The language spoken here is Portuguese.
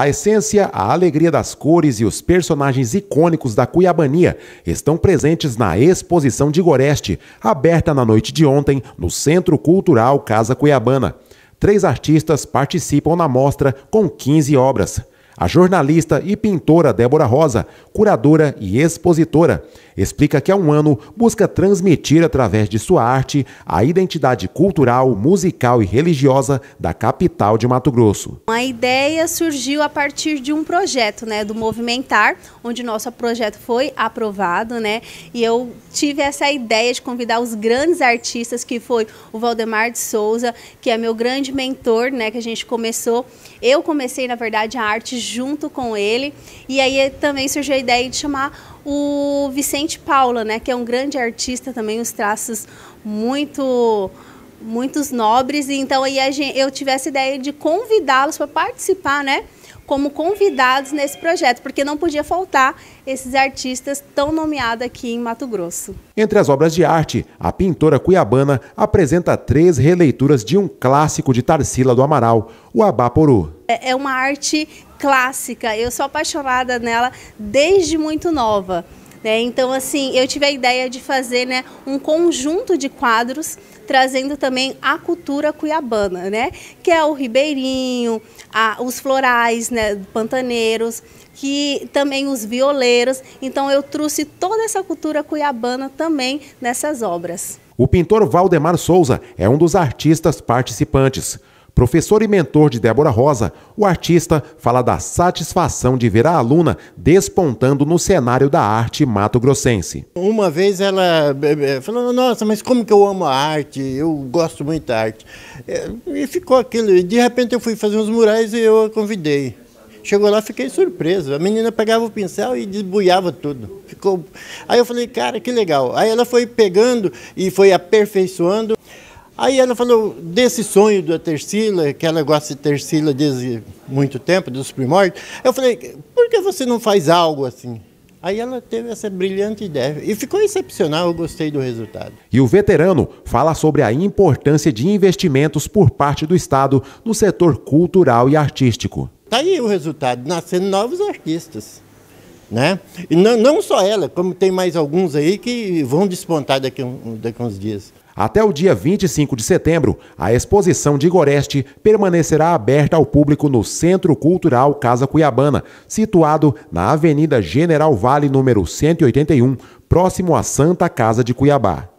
A essência, a alegria das cores e os personagens icônicos da Cuiabania estão presentes na exposição de Goreste, aberta na noite de ontem no Centro Cultural Casa Cuiabana. Três artistas participam na mostra com 15 obras. A jornalista e pintora Débora Rosa, curadora e expositora, explica que há um ano busca transmitir através de sua arte a identidade cultural, musical e religiosa da capital de Mato Grosso. A ideia surgiu a partir de um projeto, né, do Movimentar, onde nosso projeto foi aprovado, né, e eu tive essa ideia de convidar os grandes artistas que foi o Valdemar de Souza, que é meu grande mentor, né, que a gente começou. Eu comecei, na verdade, a arte junto com ele. E aí eh, também surgiu a ideia de chamar o Vicente Paula, né, que é um grande artista também, os traços muito muitos nobres. Então aí gente, eu tive essa ideia de convidá-los para participar, né? como convidados nesse projeto, porque não podia faltar esses artistas tão nomeados aqui em Mato Grosso. Entre as obras de arte, a pintora cuiabana apresenta três releituras de um clássico de Tarsila do Amaral, o Abaporu. É, é uma arte clássica, eu sou apaixonada nela desde muito nova. Né? Então, assim, eu tive a ideia de fazer né, um conjunto de quadros trazendo também a cultura cuiabana, né? Que é o ribeirinho, a, os florais, né, pantaneiros, que também os violeiros. Então eu trouxe toda essa cultura cuiabana também nessas obras. O pintor Valdemar Souza é um dos artistas participantes. Professor e mentor de Débora Rosa, o artista fala da satisfação de ver a aluna despontando no cenário da arte mato-grossense. Uma vez ela eh, eh, falou: Nossa, mas como que eu amo a arte? Eu gosto muito da arte. Eh, e ficou aquilo. De repente eu fui fazer uns murais e eu a convidei. Chegou lá, fiquei surpreso. A menina pegava o pincel e desbuiava tudo. Ficou. Aí eu falei, cara, que legal. Aí ela foi pegando e foi aperfeiçoando. Aí ela falou desse sonho da Tercila, que ela gosta de Tercila desde muito tempo, dos primórdios. Eu falei, por que você não faz algo assim? Aí ela teve essa brilhante ideia e ficou excepcional, eu gostei do resultado. E o veterano fala sobre a importância de investimentos por parte do Estado no setor cultural e artístico. Está aí o resultado, nascendo novos artistas. Né? E não, não só ela, como tem mais alguns aí que vão despontar daqui, um, daqui uns dias. Até o dia 25 de setembro, a exposição de Goreste permanecerá aberta ao público no Centro Cultural Casa Cuiabana, situado na Avenida General Vale número 181, próximo à Santa Casa de Cuiabá.